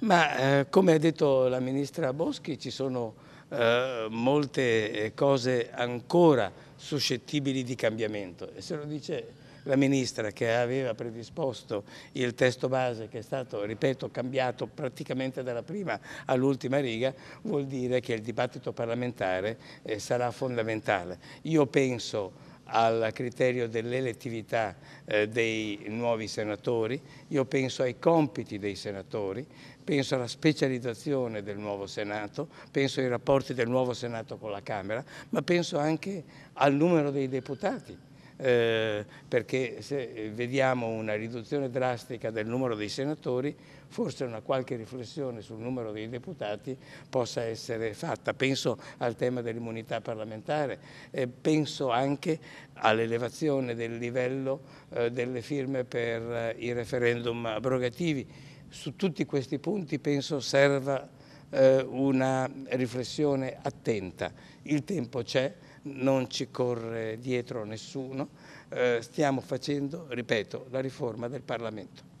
Ma eh, come ha detto la Ministra Boschi ci sono eh, molte eh, cose ancora suscettibili di cambiamento e se lo dice la Ministra che aveva predisposto il testo base che è stato, ripeto, cambiato praticamente dalla prima all'ultima riga, vuol dire che il dibattito parlamentare eh, sarà fondamentale. Io penso al criterio dell'elettività eh, dei nuovi senatori, io penso ai compiti dei senatori, penso alla specializzazione del nuovo Senato, penso ai rapporti del nuovo Senato con la Camera, ma penso anche al numero dei deputati eh, perché se eh, vediamo una riduzione drastica del numero dei senatori, forse una qualche riflessione sul numero dei deputati possa essere fatta. Penso al tema dell'immunità parlamentare, eh, penso anche all'elevazione del livello eh, delle firme per i referendum abrogativi. Su tutti questi punti penso serva una riflessione attenta. Il tempo c'è non ci corre dietro nessuno, eh, stiamo facendo, ripeto, la riforma del Parlamento.